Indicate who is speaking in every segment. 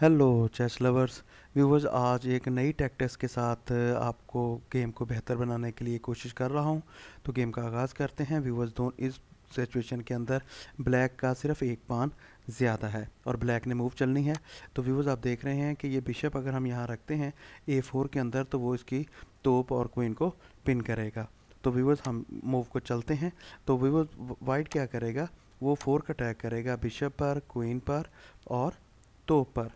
Speaker 1: hello chess lovers viewers आज एक नई टैक्टिस के साथ uh, आपको गेम को बेहतर बनाने के लिए कोशिश कर रहा हूं तो गेम का आगाज़ करते हैं व्यूवर्स दोनों इस सिचुएशन के अंदर ब्लैक का सिर्फ एक पान ज़्यादा है और ब्लैक ने मूव चलनी है तो व्यूवर्स आप देख रहे हैं कि ये बिशप अगर हम यहाँ रखते हैं ए फोर के अंदर तो वो इसकी तोप और क्वीन को पिन करेगा तो व्यूवर्स हम मूव को चलते हैं तो व्यूवर्स वाइट क्या करेगा वो फोर का अटैक करेगा बिशप पर क्वीन पर और तोप पर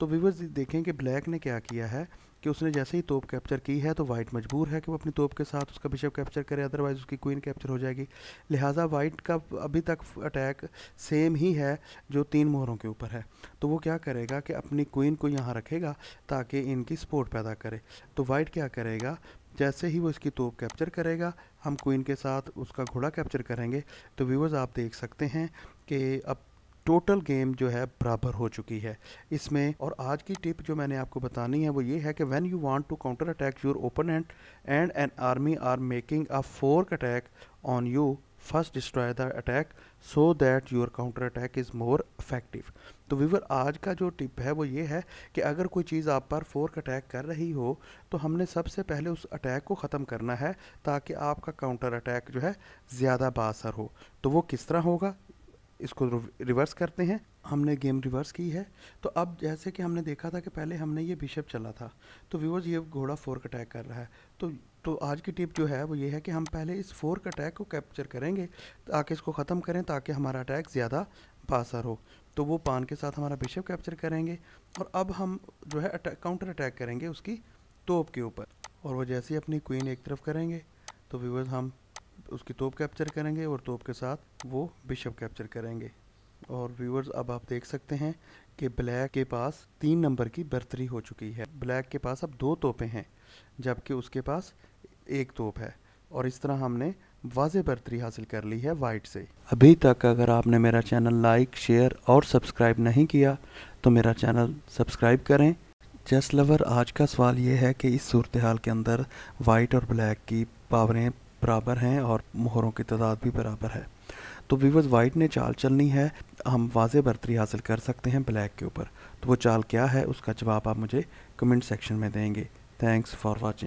Speaker 1: तो व्यूवर्स देखें कि ब्लैक ने क्या किया है कि उसने जैसे ही तोप कैप्चर की है तो वाइट मजबूर है कि वो अपनी तोप के साथ उसका बिशप कैप्चर करे अदरवाइज़ उसकी क्वीन कैप्चर हो जाएगी लिहाजा वाइट का अभी तक अटैक सेम ही है जो तीन मोहरों के ऊपर है तो वो क्या करेगा कि अपनी क्वीन को यहाँ रखेगा ताकि इनकी सपोर्ट पैदा करे तो वाइट क्या करेगा जैसे ही वो इसकी तोप कैप्चर करेगा हम क्वीन के साथ उसका घोड़ा कैप्चर करेंगे तो व्यूवर्स आप देख सकते हैं कि अब टोटल गेम जो है बराबर हो चुकी है इसमें और आज की टिप जो मैंने आपको बतानी है वो ये है कि when you want to counter attack your opponent and an army are making a fork attack on you first destroy the attack so that your counter attack is more effective तो वीवर आज का जो tip है वो ये है कि अगर कोई चीज़ आप पर फोर्क अटैक कर रही हो तो हमने सबसे पहले उस अटैक को ख़त्म करना है ताकि आपका काउंटर अटैक जो है ज़्यादा बासर हो तो वो किस तरह होगा इसको रिवर्स करते हैं हमने गेम रिवर्स की है तो अब जैसे कि हमने देखा था कि पहले हमने ये बिशप चला था तो व्यूवर्स ये घोड़ा फोर्क अटैक कर रहा है तो तो आज की टिप जो है वो ये है कि हम पहले इस फोर्क अटैक को कैप्चर करेंगे ताकि इसको ख़त्म करें ताकि हमारा अटैक ज़्यादा बासर हो तो वो पान के साथ हमारा बिशप कैप्चर करेंगे और अब हम जो है अटैक काउंटर अटैक करेंगे उसकी तोप के ऊपर और वो जैसे ही अपनी क्वीन एक तरफ करेंगे तो व्यूवर्स हम उसकी तोप कैप्चर करेंगे और तोप के साथ वो बिशप कैप्चर करेंगे और व्यूअर्स अब आप देख सकते हैं कि ब्लैक के पास तीन नंबर की बर्तरी हो चुकी है ब्लैक के पास अब दो तोपें हैं जबकि उसके पास एक तोप है और इस तरह हमने वाज बर्तरी हासिल कर ली है वाइट से अभी तक अगर आपने मेरा चैनल लाइक शेयर और सब्सक्राइब नहीं किया तो मेरा चैनल सब्सक्राइब करें जस्ट लवर आज का सवाल ये है कि इस सूरत हाल के अंदर वाइट और ब्लैक की पावरें बराबर हैं और मोहरों की तादाद भी बराबर है तो वीवर्स वाइट ने चाल चलनी है हम वाज बरतरी हासिल कर सकते हैं ब्लैक के ऊपर तो वो चाल क्या है उसका जवाब आप मुझे कमेंट सेक्शन में देंगे थैंक्स फॉर वॉचिंग